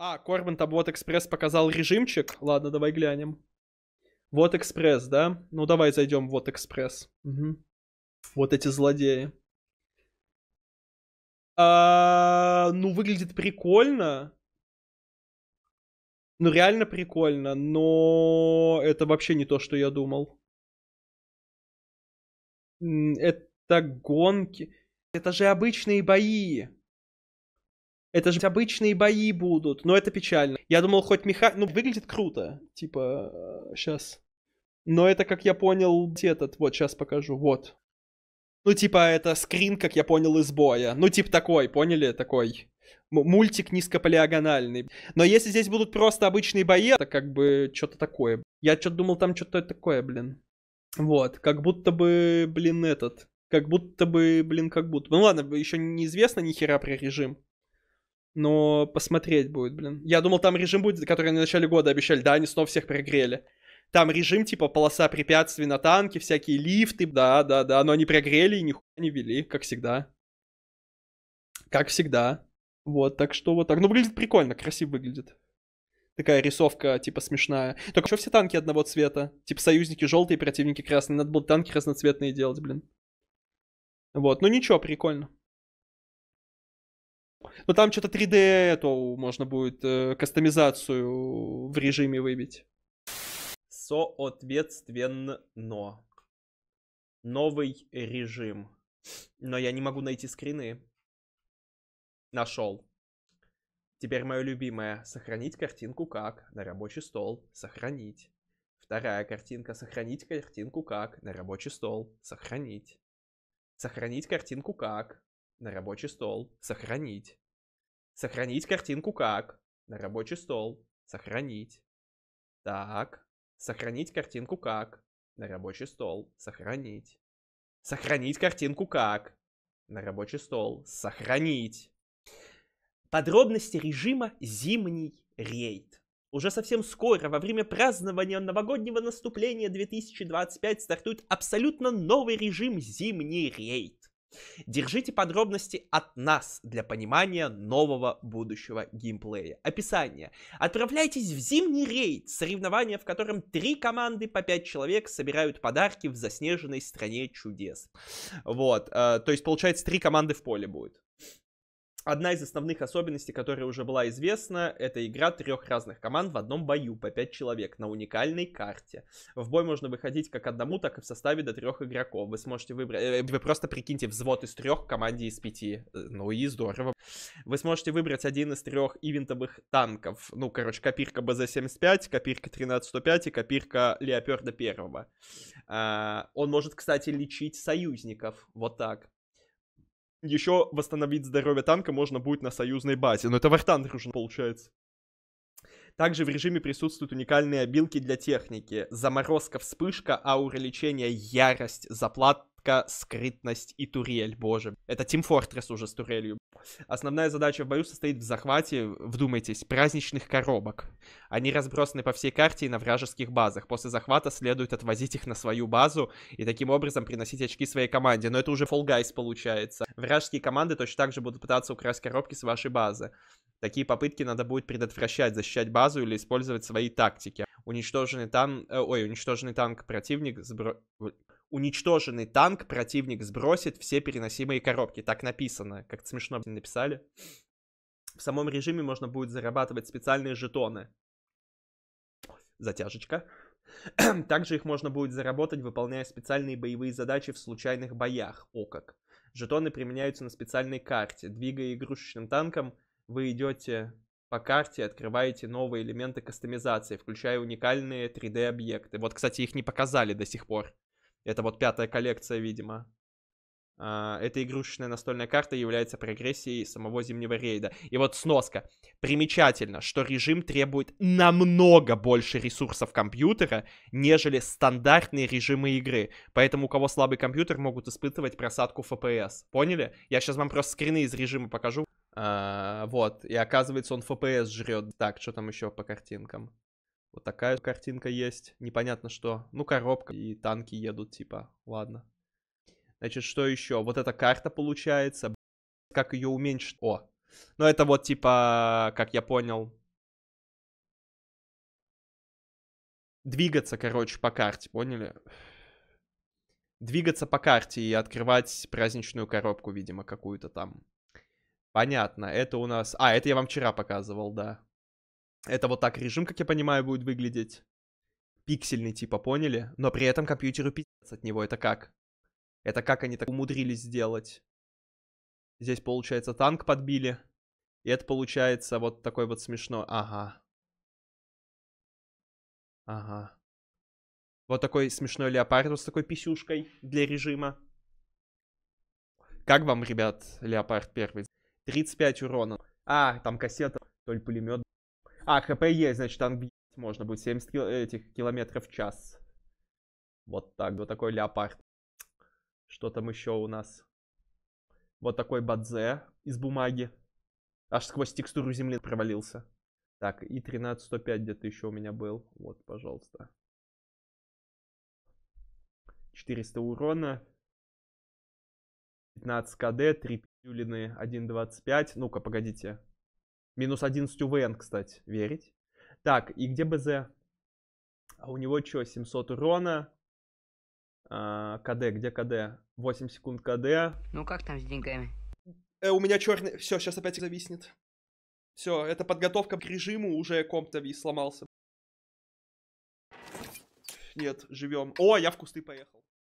А, Корбан там вот экспресс показал режимчик. Ладно, давай глянем. Вот экспресс, да? Ну давай зайдем в вот экспресс. Угу. Вот эти злодеи. А, ну, выглядит прикольно. Ну, реально прикольно, но это вообще не то, что я думал. Это гонки. Это же обычные бои. Это же обычные бои будут, но это печально. Я думал, хоть меха... Ну, выглядит круто, типа, сейчас. Э, но это, как я понял, этот, вот, сейчас покажу, вот. Ну, типа, это скрин, как я понял, из боя. Ну, типа такой, поняли? Такой мультик низкополиагональный. Но если здесь будут просто обычные бои, это как бы что-то такое. Я что-то думал, там что-то такое, блин. Вот, как будто бы, блин, этот. Как будто бы, блин, как будто. Ну ладно, еще неизвестно ни хера про режим. Но посмотреть будет, блин. Я думал, там режим будет, который на начале года обещали. Да, они снова всех прогрели. Там режим типа полоса препятствий на танке, всякие лифты. Да, да, да. Но они прогрели и нихуя не вели, как всегда. Как всегда. Вот, так что вот так. Ну, выглядит прикольно, красиво выглядит. Такая рисовка, типа, смешная. Только что все танки одного цвета? Типа, союзники желтые, противники красные. Надо было танки разноцветные делать, блин. Вот, ну ничего, прикольно. Но ну, там что-то 3D то можно будет э, кастомизацию в режиме выбить. Соответственно. Новый режим. Но я не могу найти скрины. Нашел. Теперь мое любимое. Сохранить картинку как? На рабочий стол. Сохранить. Вторая картинка. Сохранить картинку как? На рабочий стол. Сохранить. Сохранить картинку как? На рабочий стол. Сохранить. Сохранить картинку как? На рабочий стол. Сохранить. Так. Сохранить картинку как? На рабочий стол. Сохранить. Сохранить картинку как? На рабочий стол. Сохранить. Подробности режима «Зимний рейд». Уже совсем скоро, во время празднования новогоднего наступления 2025, стартует абсолютно новый режим «Зимний рейд». Держите подробности от нас для понимания нового будущего геймплея. Описание. Отправляйтесь в зимний рейд, соревнование, в котором три команды по пять человек собирают подарки в заснеженной стране чудес. Вот, э, то есть, получается, три команды в поле будет. Одна из основных особенностей, которая уже была известна, это игра трех разных команд в одном бою по пять человек на уникальной карте. В бой можно выходить как одному, так и в составе до трех игроков. Вы сможете выбрать... Э, вы просто прикиньте взвод из трех команде из пяти. Э, ну и здорово. Вы сможете выбрать один из трех ивентовых танков. Ну, короче, копирка БЗ-75, копирка 1305 и копирка Леоперда первого. А, он может, кстати, лечить союзников. Вот так еще восстановить здоровье танка можно будет на союзной базе. Но это вартанк нужен, получается. Также в режиме присутствуют уникальные обилки для техники. Заморозка, вспышка, аура лечения, ярость, заплатка, скрытность и турель, боже. Это Team Fortress уже с турелью. Основная задача в бою состоит в захвате, вдумайтесь, праздничных коробок. Они разбросаны по всей карте и на вражеских базах. После захвата следует отвозить их на свою базу и таким образом приносить очки своей команде. Но это уже Fall Guys получается. Вражеские команды точно так же будут пытаться украсть коробки с вашей базы. Такие попытки надо будет предотвращать, защищать базу или использовать свои тактики. Уничтоженный танк... Э, ой, уничтоженный танк противник... Сбро уничтоженный танк, противник сбросит все переносимые коробки. Так написано, как смешно написали. В самом режиме можно будет зарабатывать специальные жетоны. Затяжечка. Также их можно будет заработать, выполняя специальные боевые задачи в случайных боях. О как. Жетоны применяются на специальной карте. Двигая игрушечным танком, вы идете по карте, открываете новые элементы кастомизации, включая уникальные 3D-объекты. Вот, кстати, их не показали до сих пор. Это вот пятая коллекция, видимо. А, эта игрушечная настольная карта является прогрессией самого зимнего рейда. И вот сноска. Примечательно, что режим требует намного больше ресурсов компьютера, нежели стандартные режимы игры. Поэтому у кого слабый компьютер, могут испытывать просадку FPS. Поняли? Я сейчас вам просто скрины из режима покажу. А, вот. И оказывается, он FPS жрет. Так, что там еще по картинкам? Вот такая картинка есть. Непонятно что. Ну, коробка и танки едут, типа. Ладно. Значит, что еще? Вот эта карта получается. Как ее уменьшить? О. Ну, это вот, типа, как я понял, двигаться, короче, по карте, поняли? Двигаться по карте и открывать праздничную коробку, видимо, какую-то там. Понятно, это у нас... А, это я вам вчера показывал, да. Это вот так режим, как я понимаю, будет выглядеть. Пиксельный типа, поняли? Но при этом компьютеру пиздец от него. Это как? Это как они так умудрились сделать? Здесь, получается, танк подбили. И это получается вот такой вот смешной... Ага. Ага. Вот такой смешной леопард с такой писюшкой для режима. Как вам, ребят, леопард первый? 35 урона. А, там кассета. То пулемет а, хп есть, значит, танк можно будет 70 кил этих километров в час. Вот так, вот такой леопард. Что там еще у нас? Вот такой бадзе из бумаги. Аж сквозь текстуру земли провалился. Так, и 13105 где-то еще у меня был. Вот, пожалуйста. 400 урона. 15 кд, 3 пилюлины, 1.25. Ну-ка, погодите. Минус 11 УВН, кстати, верить. Так, и где БЗ? А у него что, 700 урона? А, КД, где КД? 8 секунд КД. Ну как там с деньгами? Э, у меня черный... Все, сейчас опять зависнет. Все, это подготовка к режиму, уже комп-то сломался. Нет, живем. О, я в кусты поехал.